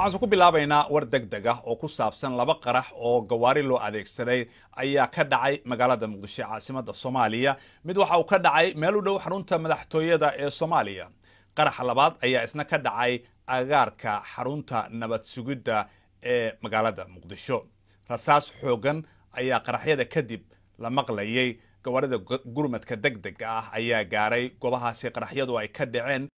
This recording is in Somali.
waxaanse ku bilaabaynaa war deg deg ah oo ku saabsan laba qarax oo gawaari loo adeegsaday ayaa ka dhacay magaalada muqdisho ee caasimadda soomaaliya mid waxa uu ka dhacay meel u dhow xarunta madaxtooyada ee soomaaliya qarax labaad ayaa isna ka dhacay agaarka xarunta nabad sugidda ee magaalada muqdisho rasaas xoogan ayaa qaraxyada kadib la maqlayay gawaarida gurmadka deg dega ah ayaa gaaray goobahaasi qaraxyadu ay ka dhaceen